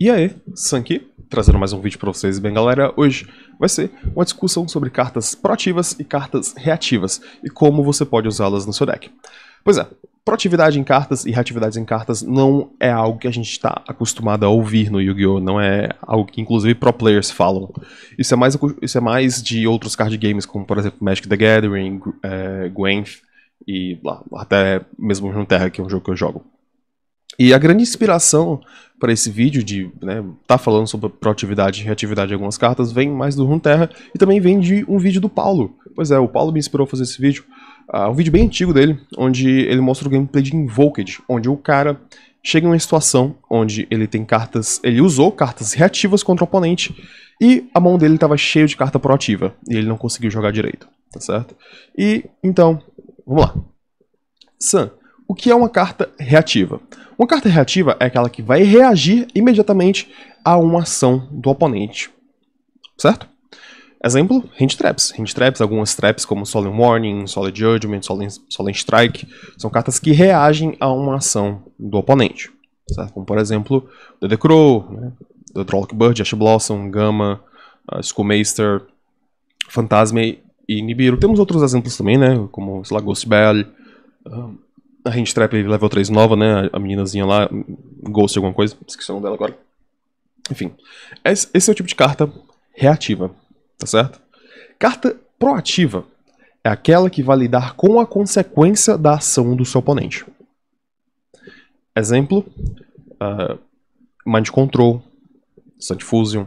E aí, Sanki, trazendo mais um vídeo para vocês. Bem, galera, hoje vai ser uma discussão sobre cartas proativas e cartas reativas e como você pode usá-las no seu deck. Pois é, proatividade em cartas e reatividade em cartas não é algo que a gente está acostumado a ouvir no Yu-Gi-Oh! Não é algo que inclusive pro players falam. Isso é mais, isso é mais de outros card games, como por exemplo Magic the Gathering, é, e lá, até mesmo Terra, que é um jogo que eu jogo. E a grande inspiração para esse vídeo de né, tá falando sobre proatividade e reatividade de algumas cartas vem mais do Runeterra e também vem de um vídeo do Paulo. Pois é, o Paulo me inspirou a fazer esse vídeo. Uh, um vídeo bem antigo dele, onde ele mostra o gameplay de Invoked, onde o cara chega em uma situação onde ele tem cartas, ele usou cartas reativas contra o oponente e a mão dele estava cheia de carta proativa e ele não conseguiu jogar direito, tá certo? E então, vamos lá. Sam, o que é uma carta reativa? Uma carta reativa é aquela que vai reagir imediatamente a uma ação do oponente. Certo? Exemplo, hand traps. Hand traps, algumas traps como Solemn Warning, Solid Judgment, Solemn, Strike, são cartas que reagem a uma ação do oponente. Certo? Como, por exemplo, The decrow, né? The bird, Ash Blossom, Gamma, uh, Schoolmaster, Fantasma e Nibiru. Temos outros exemplos também, né? Como, sei lá, Ghost Bell, um, ah, a Hand Trap level 3 nova, né? A meninazinha lá, Ghost alguma coisa, esqueci o nome dela agora. Enfim, esse é o tipo de carta reativa, tá certo? Carta proativa é aquela que vai lidar com a consequência da ação do seu oponente. Exemplo, uh, Mind Control, Sun Fusion,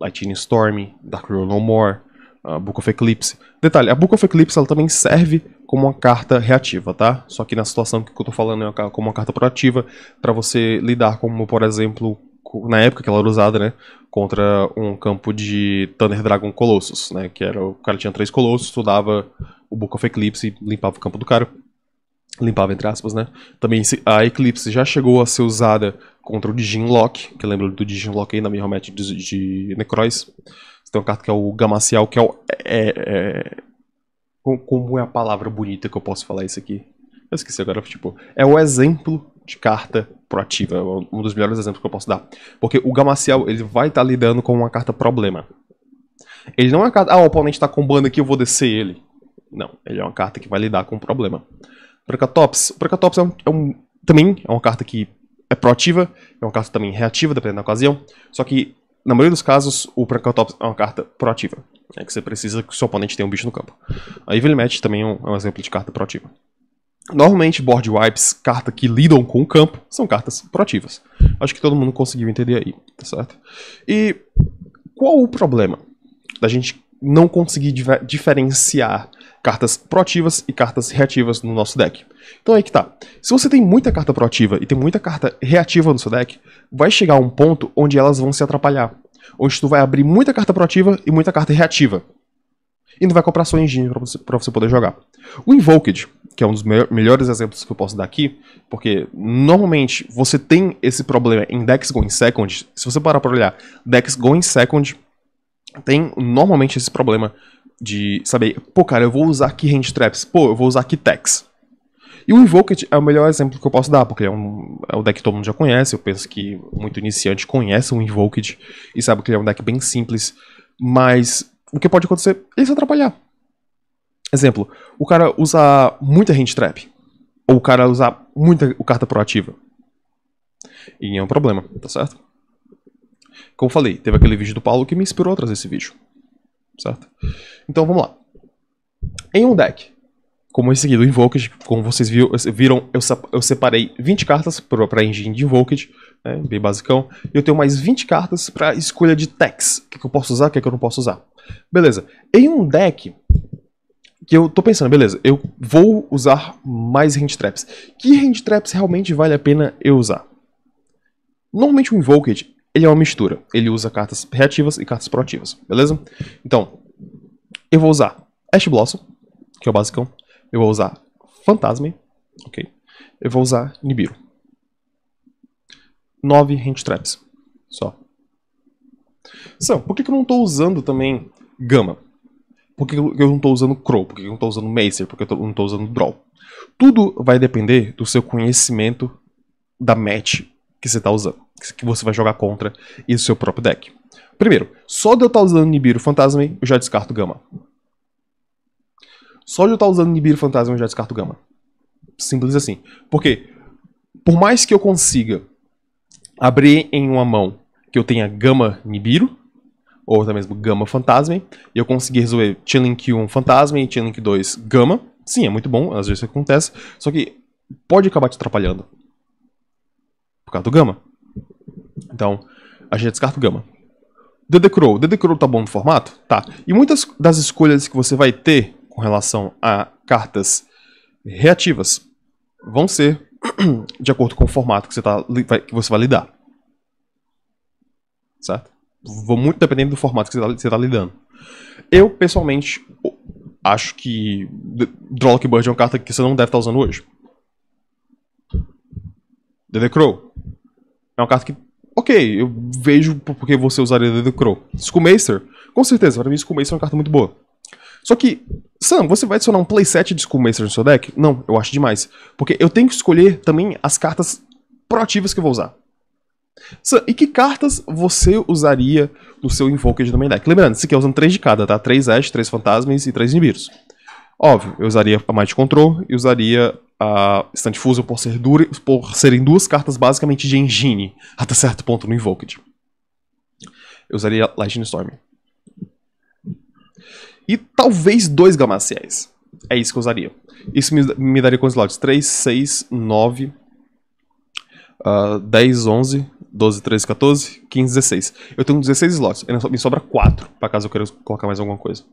Lightning Storm, Dark Rule No More, a ah, Book of Eclipse. Detalhe, a Book of Eclipse ela também serve como uma carta reativa, tá? Só que na situação que eu tô falando é como uma carta proativa, para você lidar como, por exemplo, na época que ela era usada, né? Contra um campo de Thunder Dragon Colossus, né? Que era o cara tinha três colossos, tu dava o Book of Eclipse e limpava o campo do cara. Limpava, entre aspas, né? Também a Eclipse já chegou a ser usada contra o Digin Lock, que lembra do Digin Lock aí na minha match de, de Necrois. Tem uma carta que é o Gamacial, que é, o, é, é como é a palavra bonita que eu posso falar isso aqui? Eu esqueci agora, tipo, é o exemplo de carta proativa, é um dos melhores exemplos que eu posso dar. Porque o Gamaciel, ele vai estar tá lidando com uma carta problema. Ele não é uma carta, ah, o oponente está com banda aqui, eu vou descer ele. Não, ele é uma carta que vai lidar com um problema. Procatops, o Procatops é, um, é um, também é uma carta que é proativa, é uma carta também reativa, dependendo da ocasião. Só que na maioria dos casos, o Krakatops é uma carta proativa. É que você precisa que o seu oponente tenha um bicho no campo. A Evil Match também é um, é um exemplo de carta proativa. Normalmente, board wipes, carta que lidam com o campo, são cartas proativas. Acho que todo mundo conseguiu entender aí, tá certo? E qual o problema da gente não conseguir diferenciar cartas proativas e cartas reativas no nosso deck. Então aí que tá. Se você tem muita carta proativa e tem muita carta reativa no seu deck, vai chegar um ponto onde elas vão se atrapalhar. Onde tu vai abrir muita carta proativa e muita carta reativa. E não vai comprar sua engine pra você, pra você poder jogar. O Invoked, que é um dos melhores exemplos que eu posso dar aqui, porque normalmente você tem esse problema em decks going second. Se você parar pra olhar, decks going second tem normalmente esse problema de saber, pô, cara, eu vou usar aqui hand traps, pô, eu vou usar aqui techs. E o Invoked é o melhor exemplo que eu posso dar, porque é, um, é um deck que todo mundo já conhece, eu penso que muito iniciante conhece o Invoked e sabe que ele é um deck bem simples, mas o que pode acontecer é ele se atrapalhar. Exemplo, o cara usar muita hand trap, ou o cara usar muita o carta proativa. E é um problema, tá certo? Como eu falei, teve aquele vídeo do Paulo que me inspirou a trazer esse vídeo. Certo? Então vamos lá. Em um deck, como esse aqui do Invoked, como vocês viram, eu, separei 20 cartas para engine de Invoked, né, bem basicão. Eu tenho mais 20 cartas para escolha de techs. O que, que, eu posso usar, o que, que eu não posso usar. Beleza. Em um deck, que eu tô pensando, beleza, eu vou usar mais hand traps. Que hand traps realmente vale a pena eu usar? Normalmente o Invoked ele é uma mistura. Ele usa cartas reativas e cartas proativas, beleza? Então, eu vou usar Ash Blossom, que é o basicão. Eu vou usar Fantasma, ok? Eu vou usar Nibiru. 9 hand traps, só. Sam, por que, que eu não estou usando também Gama? Por que, que eu não estou usando Crow? Por que, que eu não estou usando Macer? Por que eu tô, não estou usando Draw? Tudo vai depender do seu conhecimento da match que você está usando, que você vai jogar contra e o seu próprio deck. Primeiro, só de eu estar tá usando Nibiru Fantasma, eu já descarto Gama. Só de eu estar tá usando Nibiru Fantasma, eu já descarto Gama. Simples assim. Porque, por mais que eu consiga abrir em uma mão que eu tenha Gama Nibiru, ou até mesmo Gama Fantasma, e eu conseguir resolver Chilling 1 Fantasma e Chillink 2 Gama, sim, é muito bom, às vezes acontece, só que pode acabar te atrapalhando. Por causa do gama. Então, a gente descarta o gama. DDCrow. DDCrow tá bom no formato? Tá. E muitas das escolhas que você vai ter com relação a cartas reativas vão ser de acordo com o formato que você, tá, que você vai lidar. Certo? Vou muito dependendo do formato que você está tá lidando. Eu, pessoalmente, acho que Drawlock Bird é uma carta que você não deve estar tá usando hoje. The, The Crow. É uma carta que, ok, eu vejo porque você usaria The, The Crow. Skullmaster, com certeza, para mim Skullmaster é uma carta muito boa. Só que, Sam, você vai adicionar um playset de Skullmaster no seu deck? Não, eu acho demais. Porque eu tenho que escolher também as cartas proativas que eu vou usar. Sam, e que cartas você usaria no seu Invoker de Deck? Lembrando, você quer é usando 3 de cada, tá? 3 Ash, 3 Fantasmas e 3 Nibiros. Óbvio, eu usaria a Might Control e usaria a Instant Fusion por, ser dure, por serem duas cartas basicamente de engine até certo ponto no Invoked. Eu usaria Lightning Storm. E talvez dois Gamaciais. É isso que eu usaria. Isso me, me daria com slots 3, 6, 9, uh, 10, 11, 12, 13, 14, 15, 16. Eu tenho 16 slots, me sobra 4, pra caso eu queira colocar mais alguma coisa.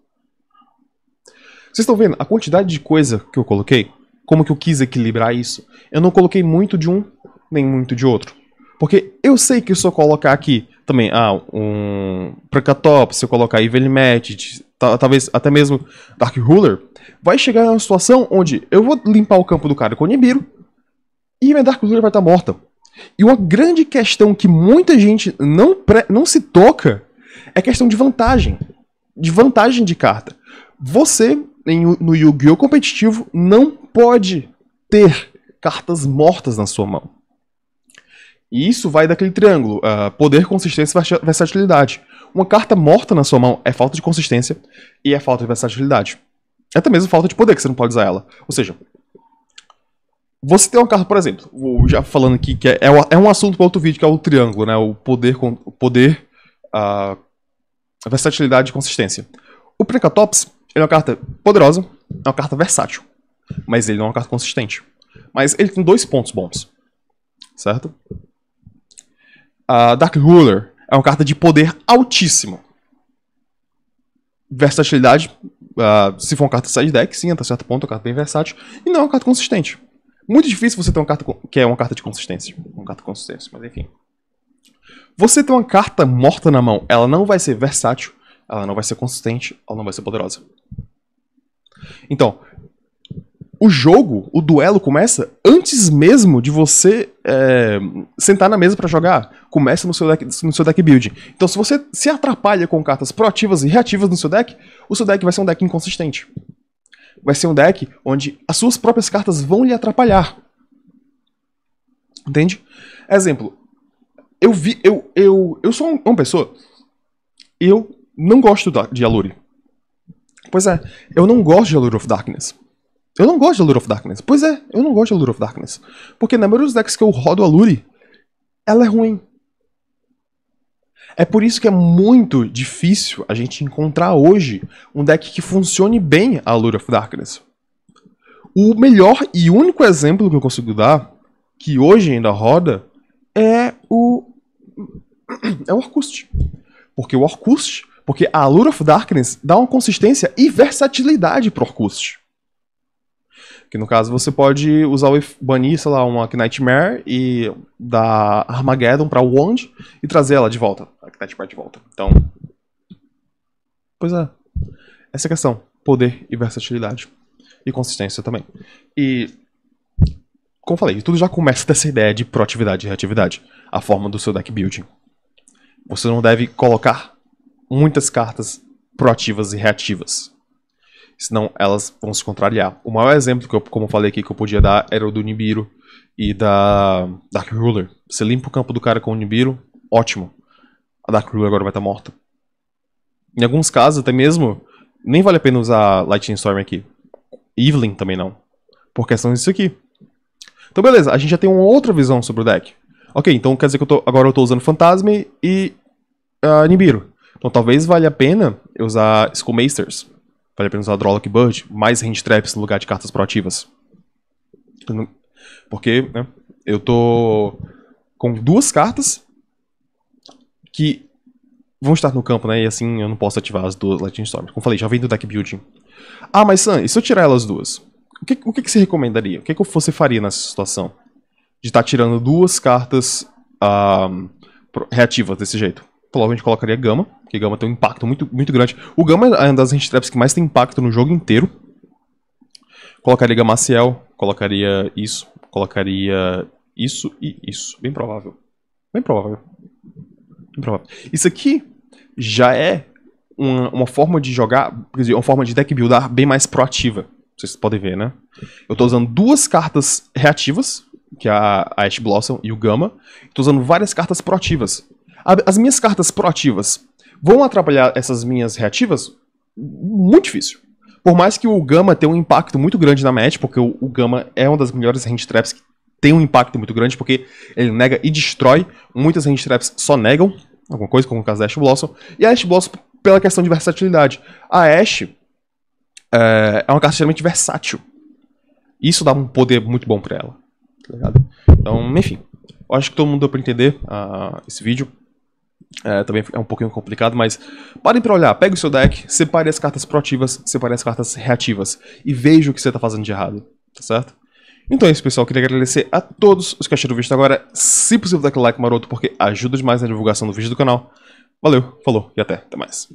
Vocês estão vendo a quantidade de coisa que eu coloquei? como que eu quis equilibrar isso. Eu não coloquei muito de um, nem muito de outro. Porque eu sei que se eu colocar aqui também, ah, um Prakatop, se eu colocar Evil Magic, talvez até mesmo Dark Ruler, vai chegar numa situação onde eu vou limpar o campo do cara com o Nibiru e minha Dark Ruler vai estar tá morta. E uma grande questão que muita gente não, pré, não se toca é questão de vantagem. De vantagem de carta. Você em, no Yu-Gi-Oh! competitivo não pode ter cartas mortas na sua mão. E isso vai daquele triângulo: uh, poder, consistência e versatilidade. Uma carta morta na sua mão é falta de consistência e é falta de versatilidade. É até mesmo falta de poder, que você não pode usar ela. Ou seja, você tem uma carta, por exemplo, já falando aqui que é, é, é um assunto para outro vídeo, que é o triângulo, né? O poder, o poder ah, versatilidade e consistência. O Precatops, ele é uma carta poderosa, é uma carta versátil. Mas ele não é uma carta consistente. Mas ele tem dois pontos bons. Certo? A Dark Ruler é uma carta de poder altíssimo. Versatilidade, uh, se for uma carta side deck, sim, até certo ponto, é uma carta bem versátil. E não é uma carta consistente. Muito difícil você ter uma carta que é uma carta de consistência. Uma carta de consistência, mas enfim. Você ter uma carta morta na mão, ela não vai ser versátil ela não vai ser consistente, ela não vai ser poderosa. Então, o jogo, o duelo começa antes mesmo de você é, sentar na mesa para jogar. Começa no seu, deck, no seu deck building. Então, se você se atrapalha com cartas proativas e reativas no seu deck, o seu deck vai ser um deck inconsistente. Vai ser um deck onde as suas próprias cartas vão lhe atrapalhar. Entende? Exemplo, eu vi, eu, eu, eu sou uma pessoa, eu não gosto de Aluri. Pois é, eu não gosto de Allure of Darkness. Eu não gosto de Allure of Darkness. Pois é, eu não gosto de Allure of Darkness. Porque na maioria dos decks que eu rodo Aluri, ela é ruim. É por isso que é muito difícil a gente encontrar hoje um deck que funcione bem a Allure of Darkness. O melhor e único exemplo que eu consigo dar, que hoje ainda roda, é o. É o Orcust. Porque o Orcust porque a Lure of Darkness dá uma consistência e versatilidade pro Orcust. Que no caso você pode usar o banir, sei lá, uma Nightmare e dar Armageddon pra Wand e trazer ela de volta. A Nightmare de volta. Então. Pois é. Essa é a questão. Poder e versatilidade. E consistência também. E. Como eu falei, tudo já começa dessa ideia de proatividade e reatividade. A forma do seu deck building. Você não deve colocar muitas cartas proativas e reativas. Senão elas vão se contrariar. O maior exemplo, que eu, como eu falei aqui, que eu podia dar era o do Nibiru e da Dark Ruler. Você limpa o campo do cara com o Nibiru, ótimo. A Dark Ruler agora vai estar tá morta. Em alguns casos, até mesmo, nem vale a pena usar Lightning Storm aqui. Evelyn também não. Por questão disso aqui. Então beleza, a gente já tem uma outra visão sobre o deck. Ok, então quer dizer que eu tô, agora eu estou usando Fantasma e uh, Nibiru. Então talvez valha a pena usar Skullmasters. Vale a pena usar Drollock Bird, mais Hand Traps no lugar de cartas proativas. Porque né, eu tô com duas cartas que vão estar no campo, né? E assim eu não posso ativar as duas Lightning Storms. Como falei, já vem do deck building. Ah, mas Sam, e se eu tirar elas duas? O que, o que, que você recomendaria? O que, que você faria nessa situação? De estar tá tirando duas cartas uh, reativas desse jeito? provavelmente colocaria Gama, porque Gama tem um impacto muito, muito grande. O Gama é uma das hand traps que mais tem impacto no jogo inteiro. Colocaria Gamaciel, colocaria isso, colocaria isso e isso. Bem provável. Bem provável. Bem provável. Isso aqui já é uma, uma forma de jogar, quer dizer, uma forma de deck buildar bem mais proativa. Vocês podem ver, né? Eu estou usando duas cartas reativas, que é a Ash Blossom e o Gama. Estou usando várias cartas proativas, as minhas cartas proativas vão atrapalhar essas minhas reativas? Muito difícil. Por mais que o Gama tenha um impacto muito grande na match, porque o, o Gama é uma das melhores hand traps que tem um impacto muito grande, porque ele nega e destrói. Muitas hand traps só negam alguma coisa, como o caso da Ash Blossom. E a Ash Blossom pela questão de versatilidade. A Ash é, é uma carta extremamente versátil. Isso dá um poder muito bom pra ela. Tá então, enfim. Eu acho que todo mundo deu pra entender uh, esse vídeo. É, também é um pouquinho complicado, mas parem para olhar, pegue o seu deck, separe as cartas proativas, separe as cartas reativas e veja o que você está fazendo de errado, tá certo? Então é isso, pessoal. Queria agradecer a todos os que acharam o vídeo agora. Se possível, dá aquele like maroto, porque ajuda demais na divulgação do vídeo do canal. Valeu, falou e até. Até mais.